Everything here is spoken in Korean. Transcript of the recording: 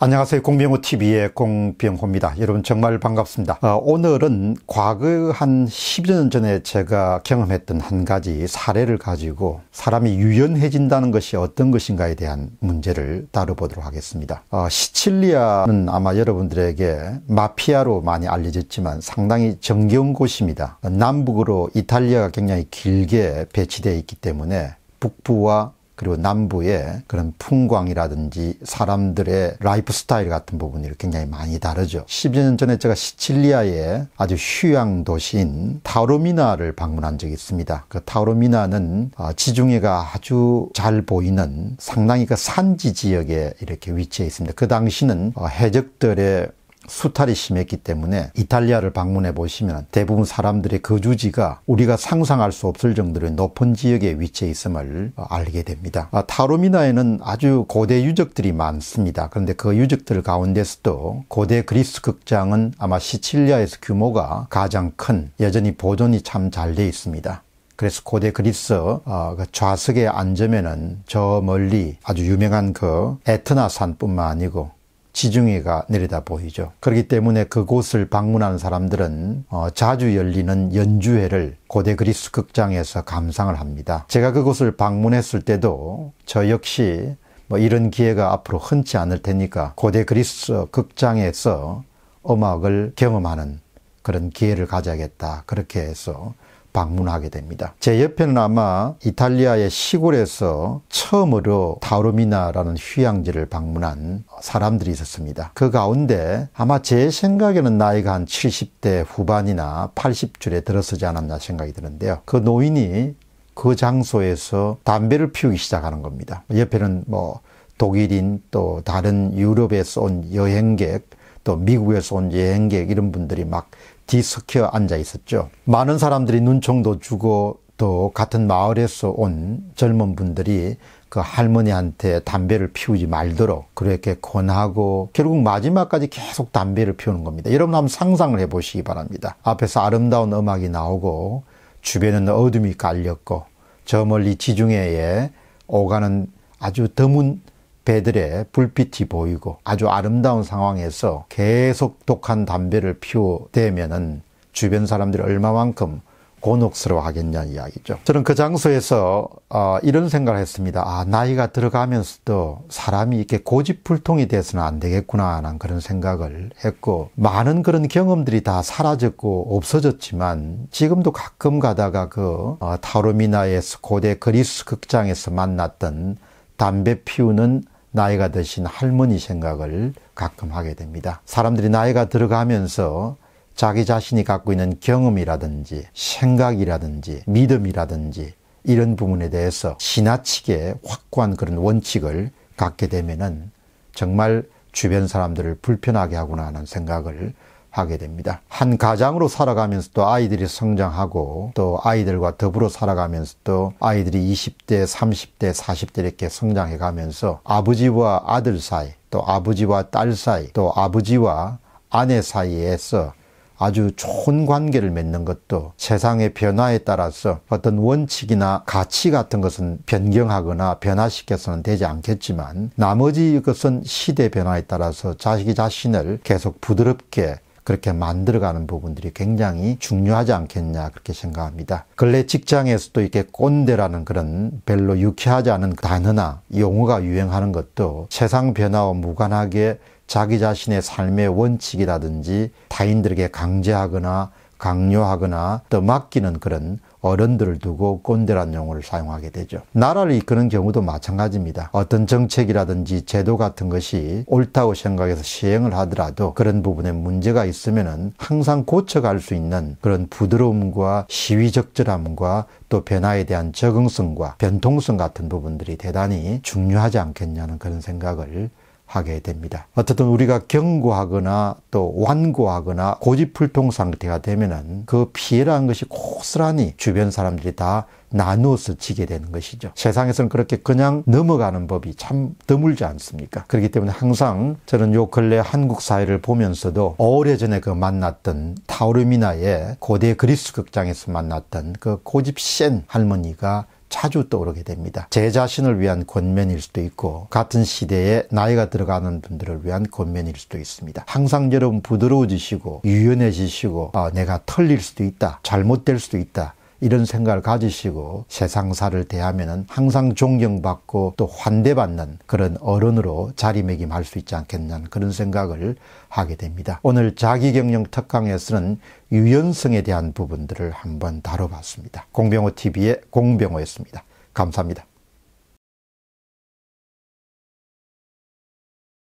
안녕하세요. 공병호TV의 공병호입니다. 여러분 정말 반갑습니다. 아, 오늘은 과거 한 10년 전에 제가 경험했던 한 가지 사례를 가지고 사람이 유연해진다는 것이 어떤 것인가에 대한 문제를 다뤄보도록 하겠습니다. 아, 시칠리아는 아마 여러분들에게 마피아로 많이 알려졌지만 상당히 정겨운 곳입니다. 남북으로 이탈리아가 굉장히 길게 배치되어 있기 때문에 북부와 그리고 남부의 그런 풍광이라든지 사람들의 라이프 스타일 같은 부분이 굉장히 많이 다르죠. 10년 여 전에 제가 시칠리아의 아주 휴양 도시인 타로미나를 방문한 적이 있습니다. 그 타로미나는 어, 지중해가 아주 잘 보이는 상당히 그 산지 지역에 이렇게 위치해 있습니다. 그 당시는 어, 해적들의 수탈이 심했기 때문에 이탈리아를 방문해 보시면 대부분 사람들의 거주지가 우리가 상상할 수 없을 정도로 높은 지역에 위치해 있음을 알게 됩니다. 아, 타로미나에는 아주 고대 유적들이 많습니다. 그런데 그 유적들 가운데서도 고대 그리스 극장은 아마 시칠리아에서 규모가 가장 큰 여전히 보존이 참 잘 되어 있습니다. 그래서 고대 그리스 아, 그 좌석에 앉으면은 저 멀리 아주 유명한 그 에트나 산뿐만 아니고 지중해가 내려다 보이죠. 그렇기 때문에 그곳을 방문하 사람들은 어, 자주 열리는 연주회를 고대 그리스 극장에서 감상을 합니다. 제가 그곳을 방문했을 때도 저 역시 뭐 이런 기회가 앞으로 흔치 않을 테니까 고대 그리스 극장에서 음악을 경험하는 그런 기회를 가져야겠다. 그렇게 해서 방문하게 됩니다. 제 옆에는 아마 이탈리아의 시골에서 처음으로 타우르미나라는 휴양지를 방문한 사람들이 있었습니다. 그 가운데 아마 제 생각에는 나이가 한 70대 후반이나 80줄에 들어지 않았나 생각이 드는데요. 그 노인이 그 장소에서 담배를 피우기 시작하는 겁니다. 옆에는 뭐 독일인 또 다른 유럽에서 온 여행객 또 미국에서 온 여행객 이런 분들이 막 뒤섞여 앉아 있었죠. 많은 사람들이 눈총도 주고 또 같은 마을에서 온 젊은 분들이 그 할머니한테 담배를 피우지 말도록 그렇게 권하고 결국 마지막까지 계속 담배를 피우는 겁니다. 여러분 한번 상상을 해보시기 바랍니다. 앞에서 아름다운 음악이 나오고 주변에는 어둠이 깔렸고 저 멀리 지중해에 오가는 아주 드문 배들의 불빛이 보이고 아주 아름다운 상황에서 계속 독한 담배를 피워대면은 주변 사람들이 얼마만큼 곤혹스러워 하겠냐 는 이야기죠. 저는 그 장소에서 어, 이런 생각을 했습니다. 아, 나이가 들어가면서도 사람이 이렇게 고집불통이 돼서는 안 되겠구나 라는 그런 생각을 했고 많은 그런 경험들이 다 사라졌고 없어졌지만 지금도 가끔 가다가 그 어, 타로미나의 고대 그리스 극장에서 만났던 담배 피우는 나이가 드신 할머니 생각을 가끔 하게 됩니다. 사람들이 나이가 들어가면서 자기 자신이 갖고 있는 경험이라든지 생각이라든지 믿음이라든지 이런 부분에 대해서 지나치게 확고한 그런 원칙을 갖게 되면은 정말 주변 사람들을 불편하게 하구나 하는 생각을 하게 됩니다. 한 가장으로 살아가면서 또 아이들이 성장하고 또 아이들과 더불어 살아가면서 또 아이들이 20대, 30대, 40대 이렇게 성장해 가면서 아버지와 아들 사이, 또 아버지와 딸 사이, 또 아버지와 아내 사이에서 아주 좋은 관계를 맺는 것도 세상의 변화에 따라서 어떤 원칙이나 가치 같은 것은 변경하거나 변화시켜서는 되지 않겠지만 나머지 것은 시대 변화에 따라서 자식이 자신을 계속 부드럽게 그렇게 만들어가는 부분들이 굉장히 중요하지 않겠냐 그렇게 생각합니다. 근래 직장에서도 이렇게 꼰대라는 그런 별로 유쾌하지 않은 단어나 용어가 유행하는 것도 세상 변화와 무관하게 자기 자신의 삶의 원칙이라든지 타인들에게 강제하거나 강요하거나 또 맡기는 그런 어른들을 두고 꼰대란 용어를 사용하게 되죠. 나라를 이끄는 경우도 마찬가지입니다. 어떤 정책이라든지 제도 같은 것이 옳다고 생각해서 시행을 하더라도 그런 부분에 문제가 있으면 항상 고쳐갈 수 있는 그런 부드러움과 시위적절함과 또 변화에 대한 적응성과 변통성 같은 부분들이 대단히 중요하지 않겠냐는 그런 생각을 하게 됩니다. 어쨌든 우리가 경고하거나 또 완고하거나 고집불통 상태가 되면은 그 피해라는 것이 고스란히 주변 사람들이 다 나누어서 지게 되는 것이죠. 세상에서는 그렇게 그냥 넘어가는 법이 참 드물지 않습니까? 그렇기 때문에 항상 저는 요 근래 한국 사회를 보면서도 오래전에 그 만났던 타오르미나의 고대 그리스 극장에서 만났던 그 고집 센 할머니가 자주 떠오르게 됩니다. 제 자신을 위한 권면일 수도 있고 같은 시대에 나이가 들어가는 분들을 위한 권면일 수도 있습니다. 항상 여러분 부드러워지시고 유연해지시고 아, 내가 털릴 수도 있다. 잘못될 수도 있다. 이런 생각을 가지시고 세상사를 대하면 항상 존경받고 또 환대받는 그런 어른으로 자리매김할 수 있지 않겠냐는 그런 생각을 하게 됩니다. 오늘 자기경영 특강에서는 유연성에 대한 부분들을 한번 다뤄봤습니다. 공병호 TV의 공병호였습니다. 감사합니다.